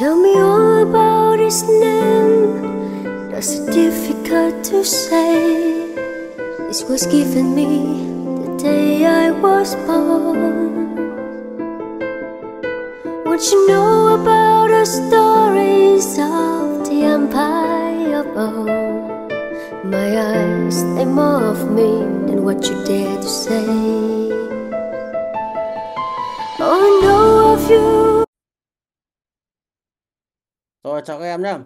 Tell me all about his name That's difficult to say This was given me the day I was born What you know about the stories of the empire of My eyes, they more of me than what you dare to say All oh, I know of you Rồi chào các em nhé.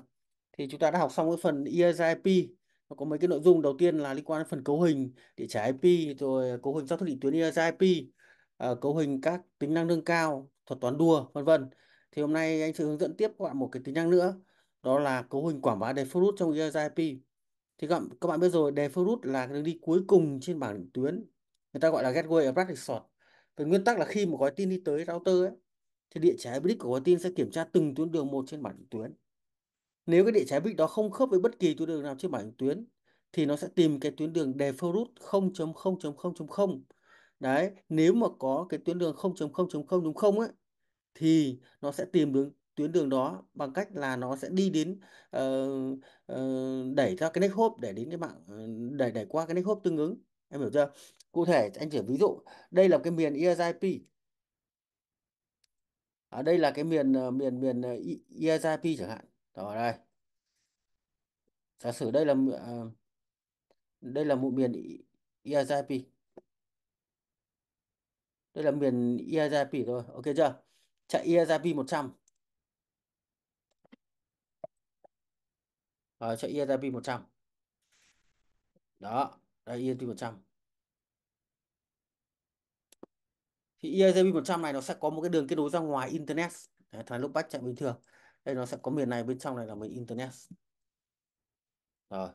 Thì chúng ta đã học xong cái phần ESIP. Nó có mấy cái nội dung đầu tiên là liên quan đến phần cấu hình địa chỉ IP, rồi cấu hình giao thức định tuyến ESIP, à, cấu hình các tính năng nâng cao, thuật toán đua, vân vân. Thì hôm nay anh sẽ hướng dẫn tiếp các bạn một cái tính năng nữa, đó là cấu hình quảng bá default trong ESIP. Thì các bạn, biết rồi, default là cái đường đi cuối cùng trên bảng định tuyến. Người ta gọi là gateway of last resort. Về nguyên tắc là khi một gói tin đi tới router ấy, thì địa chỉ IP của gói tin sẽ kiểm tra từng tuyến đường một trên bảng tuyến nếu cái địa trái bích đó không khớp với bất kỳ tuyến đường nào trên bảng tuyến thì nó sẽ tìm cái tuyến đường default route 0.0.0.0. Đấy, nếu mà có cái tuyến đường 0.0.0.0 ấy thì nó sẽ tìm đường tuyến đường đó bằng cách là nó sẽ đi đến uh, uh, đẩy ra cái next hop để đến cái mạng ờ, đẩy đẩy qua cái next hop tương ứng. Em hiểu chưa? Cụ thể anh chỉ ví dụ, đây là cái miền ESIP. Ở đây là cái miền miền miền ESIP chẳng hạn rồi đây giả sử đây là à, đây là một miền IAZP đây là miền IAZP rồi ok chưa chạy IAZP 100 rồi chạy IAZP 100 đó đây IAZP 100 thì IAZP 100 này nó sẽ có một cái đường kết nối ra ngoài internet thằng lúc bắt chạy bình thường đây nó sẽ có miền này bên trong này là miền internet rồi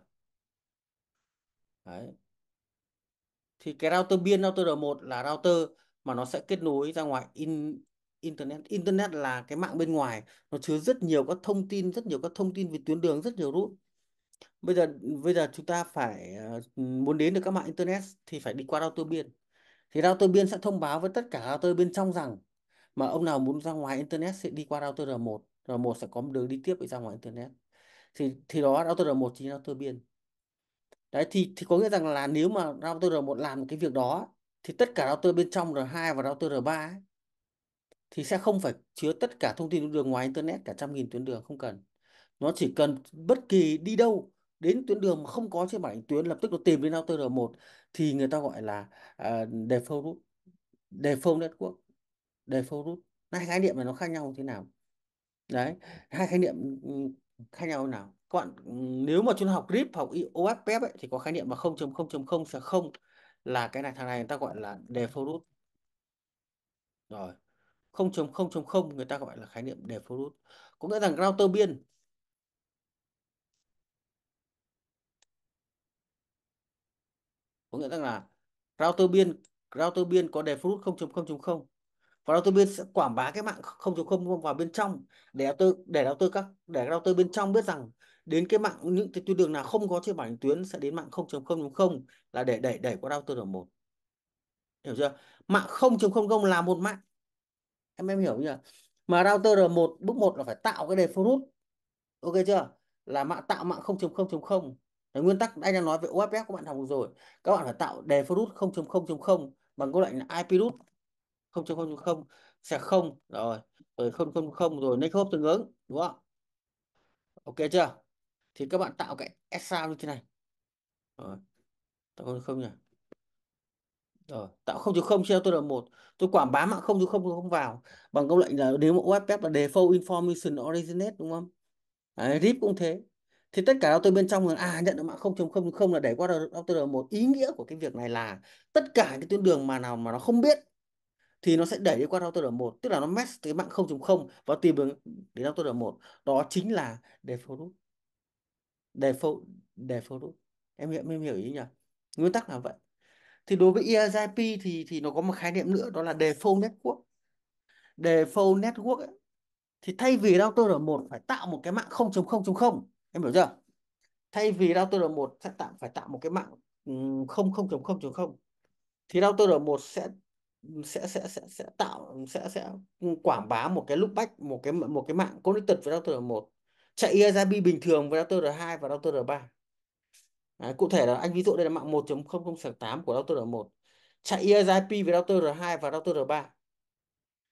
đấy thì cái router biên router R1 là router mà nó sẽ kết nối ra ngoài in internet internet là cái mạng bên ngoài nó chứa rất nhiều các thông tin rất nhiều các thông tin về tuyến đường rất nhiều route bây giờ bây giờ chúng ta phải ờ, muốn đến được các mạng internet thì phải đi qua router biên thì router biên sẽ thông báo với tất cả router bên trong rằng mà ông nào muốn ra ngoài internet sẽ đi qua router R1 R1 sẽ có một đường đi tiếp để ra ngoài internet thì thì đó router R1 chính là router biên đấy thì thì có nghĩa rằng là nếu mà router R1 làm cái việc đó thì tất cả router bên trong R2 và router R3 ấy, thì sẽ không phải chứa tất cả thông tin đường ngoài internet cả trăm nghìn tuyến đường không cần nó chỉ cần bất kỳ đi đâu đến tuyến đường mà không có trên bảng tuyến lập tức nó tìm đến router R1 thì người ta gọi là uh, default route default network default route hai khái niệm này nó khác nhau như thế nào đấy hai khái niệm ừ, khác nhau nào các bạn ừ, nếu mà chúng ta học RIP học OSPF ấy, thì có khái niệm mà 0.0.0 là cái này thằng này người ta gọi là default rồi 0.0.0 người ta gọi là khái niệm default có nghĩa rằng router biên có nghĩa rằng là router biên router biên có default 0.0.0 và đầu tư bên sẽ quảng bá cái mạng không chấm không vào bên trong để đầu tư để đầu tư các để đầu tư bên trong biết rằng đến cái mạng những cái tuyến đường nào không có trên bản tuyến sẽ đến mạng không chấm không không là để đẩy đẩy qua đầu tư đường một hiểu chưa mạng không chấm không là một mạng em em hiểu chưa mà router r1 bước một là phải tạo cái default root ok chưa là mạng tạo mạng 0.0.0 là nguyên tắc anh đang nói về OFF các bạn học rồi các bạn phải tạo default root 0.0.0 bằng câu lệnh là IP root không chấm không không sẽ không rồi rồi ừ, không không không rồi next hop tương ứng đúng không ok chưa thì các bạn tạo cái s sao như thế này rồi tạo không không nhỉ rồi tạo không chấm không treo tôi là một tôi quảng bá mạng không chấm không không vào bằng câu lệnh là nếu mẫu web app là default information originate đúng không Đấy, rip cũng thế thì tất cả tôi bên trong là à nhận được mạng không chấm không không là để qua router một ý nghĩa của cái việc này là tất cả cái tuyến đường mà nào mà nó không biết thì nó sẽ đẩy đi qua router R1 tức là nó mesh cái mạng 0.0 và tìm hướng đến router R1 đó chính là default route default default route em hiểu em hiểu ý nhỉ nguyên tắc là vậy thì đối với EIP thì thì nó có một khái niệm nữa đó là default network default network ấy, thì thay vì router R1 phải tạo một cái mạng 0.0.0 em hiểu chưa thay vì router R1 sẽ tạo phải tạo một cái mạng 0.0.0 thì router R1 sẽ sẽ sẽ sẽ sẽ tạo sẽ sẽ quảng bá một cái loop bách một cái một cái mạng connected với router 1 chạy IRB bình thường với router 2 và router 3 Đấy, cụ thể là anh ví dụ đây là mạng 1.00.8 của router 1 chạy IRP với router R2 và router R3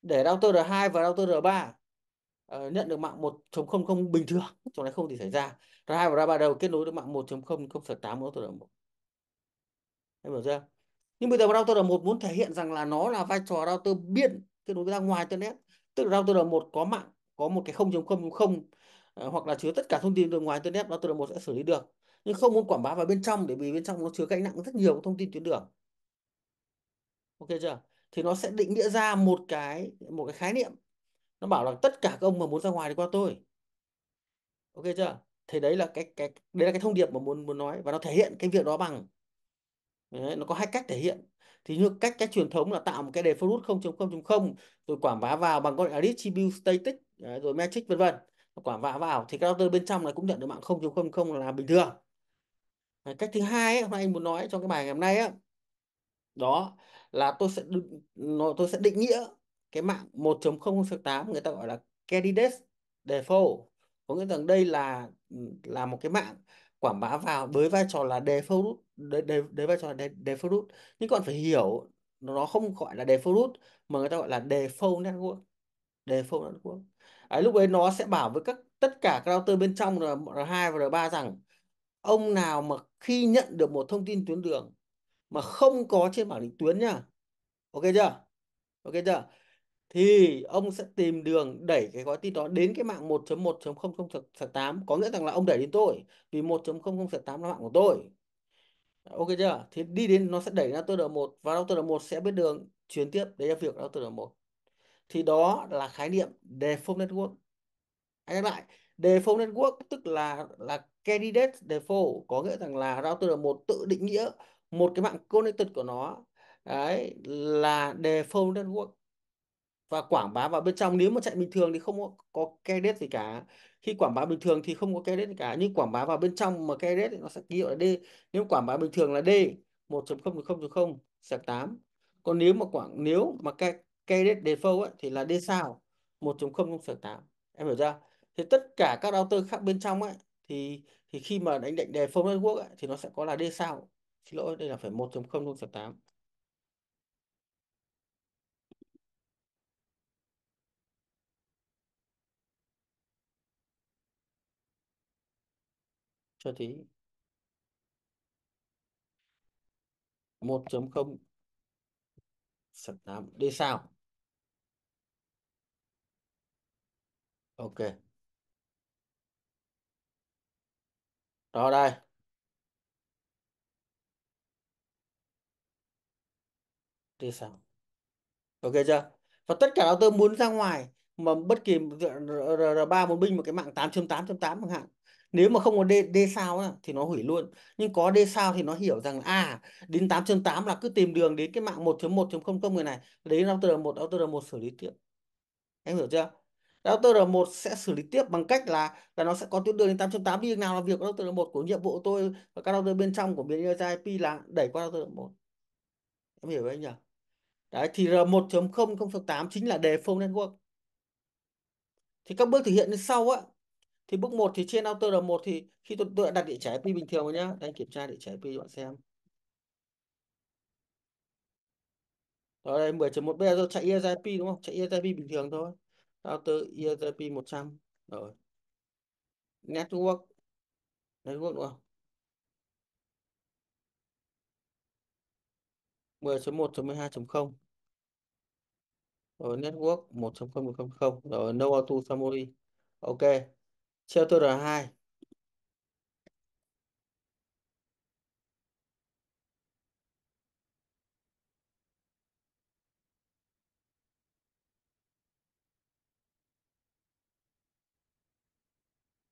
để router R2 và router R3 uh, nhận được mạng 1.00 bình thường trong này không thì xảy ra R2 và R3 đều kết nối được mạng 1.00.8 của router R1 em hiểu chưa nhưng bây giờ router R1 muốn thể hiện rằng là nó là vai trò router biên kết nối ra ngoài internet tức là router R1 có mạng có một cái không chấm không không ờ, hoặc là chứa tất cả thông tin từ ngoài internet router R1 sẽ xử lý được nhưng không muốn quảng bá vào bên trong để vì bên trong nó chứa gánh nặng rất nhiều thông tin tuyến đường ok chưa thì nó sẽ định nghĩa ra một cái một cái khái niệm nó bảo là tất cả các ông mà muốn ra ngoài thì qua tôi ok chưa thì đấy là cái cái đấy là cái thông điệp mà muốn muốn nói và nó thể hiện cái việc đó bằng Đấy, nó có hai cách thể hiện thì như cách cách truyền thống là tạo một cái đề default 0.0.0 rồi quảng bá vào bằng con attribute static đấy, rồi metric vân vân quảng bá vào thì cái router bên trong này cũng nhận được mạng 0.0.0 là bình thường đấy, cách thứ hai ấy, hôm nay anh muốn nói trong cái bài ngày hôm nay ấy, đó là tôi sẽ nó tôi sẽ định nghĩa cái mạng 1.0.8 người ta gọi là candidate default có nghĩa rằng đây là ừ, là một cái mạng quảng bá vào với vai trò là default đấy đấy, đấy vai trò là default root nhưng còn phải hiểu nó không gọi là default root mà người ta gọi là default network default network à, lúc đấy nó sẽ bảo với các tất cả các router bên trong R, R2 và R3 rằng ông nào mà khi nhận được một thông tin tuyến đường mà không có trên bảng định tuyến nhá ok chưa ok chưa thì ông sẽ tìm đường đẩy cái gói tin đó đến cái mạng 1.1.0.8 có nghĩa rằng là ông đẩy đến tôi vì 1.0.8 là mạng của tôi ok chưa thì đi đến nó sẽ đẩy ra tôi L1 và router L1 sẽ biết đường chuyển tiếp đấy là việc router L1 thì đó là khái niệm default network anh nhắc lại default network tức là là candidate default có nghĩa rằng là router L1 tự định nghĩa một cái mạng connected của nó đấy là default network và quảng bá vào bên trong nếu mà chạy bình thường thì không có, có candidate gì cả khi quảng bá bình thường thì không có cái rate cả nhưng quảng bá vào bên trong mà cái rate thì nó sẽ ký hiệu là D nếu quảng bá bình thường là D 1.0.0.0 sạc 8 còn nếu mà quảng nếu mà cái cái rate default ấy, thì là D sao 1.0 sạc 8 em hiểu ra. thì tất cả các router khác bên trong ấy thì thì khi mà đánh định default network ấy, thì nó sẽ có là D sao xin lỗi đây là phải 1.0 sạc 8 cho thấy 1.0 sập 8 đi sao ok đó đây đi sao ok chưa và tất cả đầu tư muốn ra ngoài mà bất kỳ R3 muốn binh một cái mạng tám 8 tám chẳng hạn nếu mà không có d, d sao á, thì nó hủy luôn nhưng có d sao thì nó hiểu rằng à đến 8.8 là cứ tìm đường đến cái mạng 1.1.0 người này đấy là router một router một xử lý tiếp em hiểu chưa router một sẽ xử lý tiếp bằng cách là là nó sẽ có tuyến đường đến 8.8 đi nào là việc của router một của nhiệm vụ tôi và các router bên trong của biến IP là đẩy qua router một em hiểu anh nhỉ đấy thì R1.0 0.8 chính là đề phông network thì các bước thực hiện sau á thì bước 1 thì trên outer là một thì khi tôi, tôi đã đặt địa chỉ IP bình thường rồi nhá đang kiểm tra địa chỉ IP cho bạn xem ở đây 10.1 bây giờ tôi chạy ESIP đúng không chạy ESIP bình thường thôi outer ESIP 100 rồi network network đúng không 10.1.12.0 rồi network 1.0.0 rồi no auto summary ok siêu tôi R2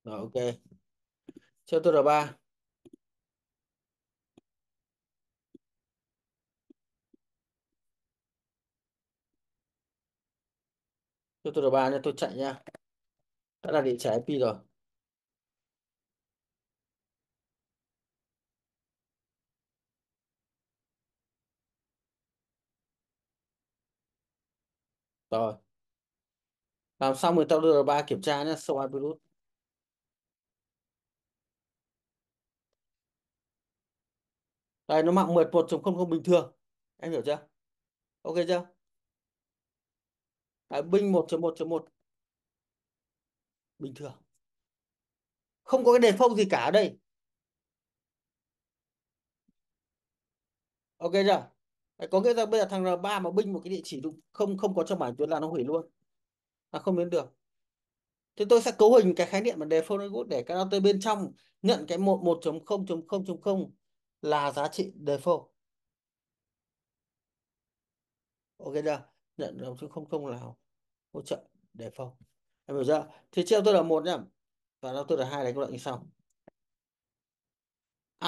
Rồi ok. Siêu tôi R3 Cho tôi R3 nha, tôi chạy nha. Đã là địa chỉ IP rồi. rồi làm xong người ta đưa ba kiểm tra nhé soi virus đây nó mạng 11 chấm không không bình thường em hiểu chưa ok chưa tại binh 1.1.1 bình thường không có cái đề phong gì cả ở đây ok chưa Đấy, có nghĩa là bây giờ thằng R3 mà binh một cái địa chỉ không không có trong bảng tuyến là nó hủy luôn nó à, không biến được Thế tôi sẽ cấu hình cái khái niệm mà default good để các auto bên trong nhận cái 1 1.0.0.0 là giá trị default ok chưa nhận chứ không không là hỗ trợ default em hiểu chưa thì treo tôi là một nhá và nó tôi là hai đấy các bạn như sau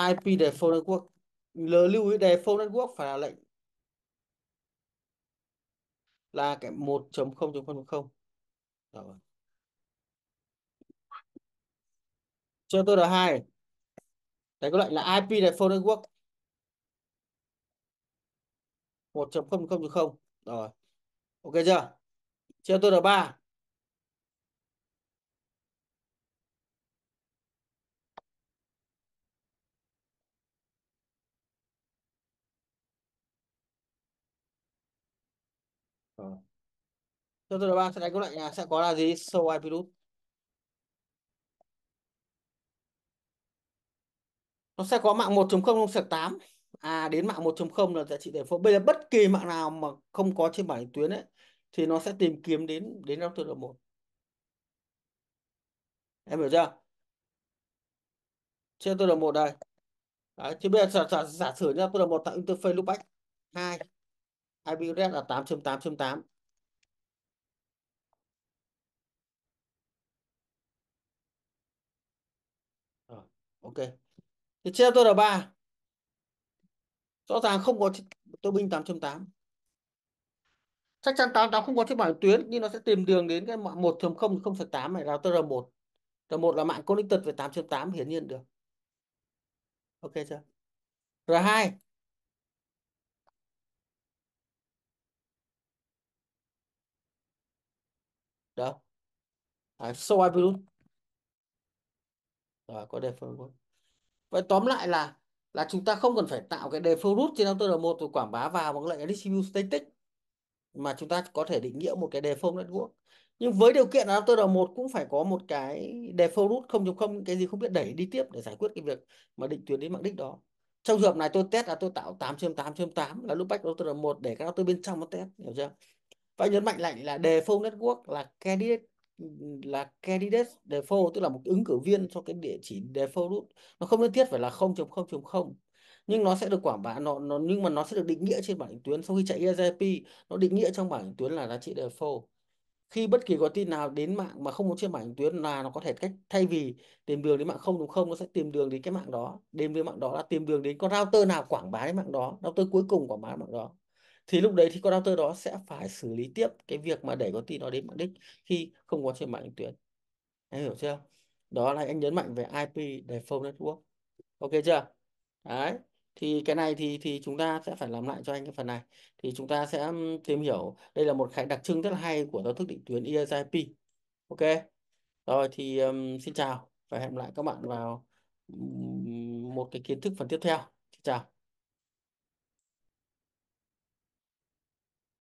IP default network lưu ý default network phải là lệnh là cái 1.0.0.0 rồi dạ vâng. cho tôi là hai đấy có lệnh là IP default network 1.0.0.0 rồi dạ vâng. ok chưa cho tôi là ba Cho vâng. tôi là ba sẽ đánh lại nhà sẽ có là gì? show ai virus. Nó sẽ có mạng 1.0 không sạc 8. À đến mạng 1.0 là giá trị để phố Bây giờ bất kỳ mạng nào mà không có trên bảng tuyến ấy thì nó sẽ tìm kiếm đến đến router một Em hiểu chưa? Trên tôi là một đây. Đấy, thì bây giờ giả, giả, giả sử nha tôi là một tạo interface loopback 2 IBUS là 8.8.8 rồi ok thì chia tôi là ba rõ ràng không có tô binh 8.8 chắc chắn 88 không có thiết bản tuyến nhưng nó sẽ tìm đường đến cái mạng 1 0 0.8 này là tôi là 1 R1 là mạng connected về 8.8 hiển nhiên được ok chưa R2 đó à, sâu virus rồi có default root vậy tóm lại là là chúng ta không cần phải tạo cái default root trên router một rồi quảng bá vào bằng lệnh distribute static mà chúng ta có thể định nghĩa một cái default network nhưng với điều kiện là router một cũng phải có một cái default root 0 không cái gì không biết đẩy đi tiếp để giải quyết cái việc mà định tuyến đến mạng đích đó trong trường hợp này tôi test là tôi tạo 8 trên 8 trên 8 là loopback router một để các tôi bên trong nó test hiểu chưa và nhấn mạnh lại là default network là candidate là candidate default tức là một ứng cử viên cho cái địa chỉ default root nó không nhất thiết phải là 0.0.0 nhưng nó sẽ được quảng bá nó, nó nhưng mà nó sẽ được định nghĩa trên bảng tuyến sau khi chạy EJP nó định nghĩa trong bảng tuyến là giá trị default khi bất kỳ gói tin nào đến mạng mà không có trên bảng tuyến là nó có thể cách thay vì tìm đường đến mạng không đúng không nó sẽ tìm đường đến cái mạng đó tìm đến mạng đó là tìm đường đến con router nào quảng bá đến mạng đó router cuối cùng quảng bá mạng đó thì lúc đấy thì con router đó sẽ phải xử lý tiếp cái việc mà để con tin nó đến mục đích khi không có trên mạng định tuyến anh hiểu chưa đó là anh nhấn mạnh về IP để phone network ok chưa đấy thì cái này thì thì chúng ta sẽ phải làm lại cho anh cái phần này thì chúng ta sẽ tìm hiểu đây là một cái đặc trưng rất là hay của giao thức định tuyến ESIP ok rồi thì um, xin chào và hẹn lại các bạn vào một cái kiến thức phần tiếp theo xin chào